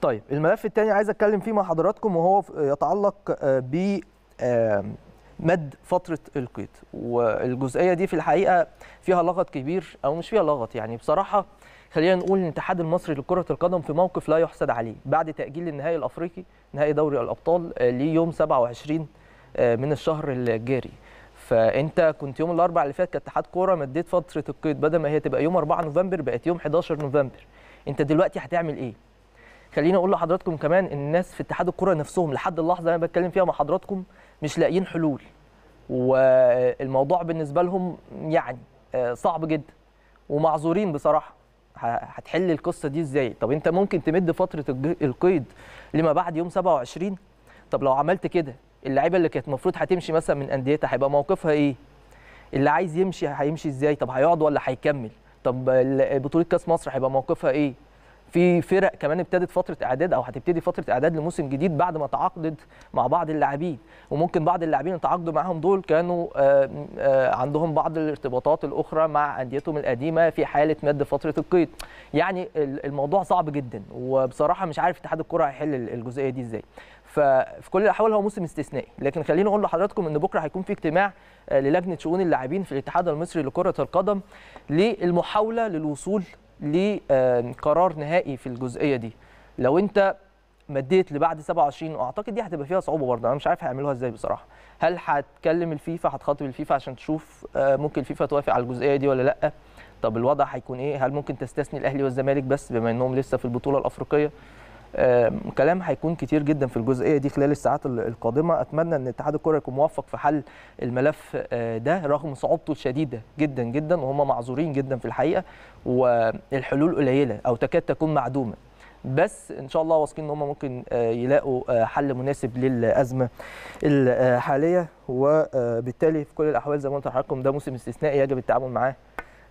طيب الملف الثاني عايز اتكلم فيه مع حضراتكم وهو يتعلق آه، ب مد فتره القيد والجزئيه دي في الحقيقه فيها لغط كبير او مش فيها لغط يعني بصراحه خلينا نقول الاتحاد المصري لكره القدم في موقف لا يحسد عليه بعد تاجيل النهائي الافريقي نهائي دوري الابطال آه، ليوم 27 آه، من الشهر الجاري فانت كنت يوم الاربعاء اللي فات كاتحاد كوره مديت فتره القيد بدل ما هي تبقى يوم 4 نوفمبر بقت يوم 11 نوفمبر انت دلوقتي هتعمل ايه خليني اقول لحضراتكم كمان ان الناس في اتحاد الكره نفسهم لحد اللحظه اللي انا بتكلم فيها مع حضراتكم مش لاقيين حلول والموضوع بالنسبه لهم يعني آه، صعب جدا ومعذورين بصراحه هتحل القصه دي ازاي طب انت ممكن تمد فتره القيد لما بعد يوم 27 طب لو عملت كده اللعيبه اللي كانت المفروض هتمشي مثلا من انديتها هيبقى موقفها ايه اللي عايز يمشي هيمشي ازاي طب هيقعد ولا هيكمل طب بطوله كاس مصر هيبقى موقفها ايه في فرق كمان ابتدت فتره اعداد او هتبتدي فتره اعداد لموسم جديد بعد ما تعاقدت مع بعض اللاعبين وممكن بعض اللاعبين اللي تعاقدوا معاهم دول كانوا آه، آه، عندهم بعض الارتباطات الاخرى مع انديتهم القديمه في حاله مد فتره القيد يعني الموضوع صعب جدا وبصراحه مش عارف اتحاد الكره هيحل الجزئيه دي ازاي ففي كل الاحوال هو موسم استثنائي لكن خليني اقول لحضراتكم ان بكره هيكون في اجتماع آه، للجنه شؤون اللاعبين في الاتحاد المصري لكره القدم للمحاوله للوصول لقرار نهائي في الجزئيه دي لو انت مديت لبعد 27 واعتقد دي هتبقى فيها صعوبه برضه انا مش عارف هيعملوها ازاي بصراحه هل هتكلم الفيفا هتخاطب الفيفا عشان تشوف آه، ممكن الفيفا توافق على الجزئيه دي ولا لا طب الوضع هيكون ايه هل ممكن تستثني الاهلي والزمالك بس بما انهم لسه في البطوله الافريقيه كلام هيكون كتير جدا في الجزئيه دي خلال الساعات القادمه اتمنى ان اتحاد الكره يكون موفق في حل الملف آه، ده رغم صعوبته الشديده جدا جدا وهم معذورين جدا في الحقيقه والحلول قليله او تكاد تكون معدومه بس ان شاء الله واثقين ان هم ممكن آه، يلاقوا آه، حل مناسب للازمه الحاليه وبالتالي في كل الاحوال زي ما قلت ده موسم استثنائي يجب التعامل معاه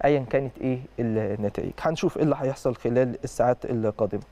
ايا كانت ايه النتائج هنشوف ايه اللي هيحصل خلال الساعات القادمه